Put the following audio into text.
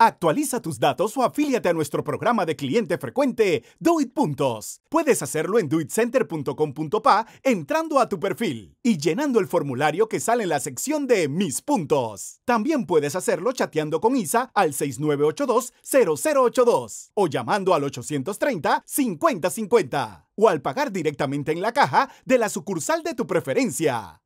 Actualiza tus datos o afíliate a nuestro programa de cliente frecuente, Doit Puntos. Puedes hacerlo en doitcenter.com.pa entrando a tu perfil y llenando el formulario que sale en la sección de Mis Puntos. También puedes hacerlo chateando con Isa al 6982-0082 o llamando al 830-5050 o al pagar directamente en la caja de la sucursal de tu preferencia.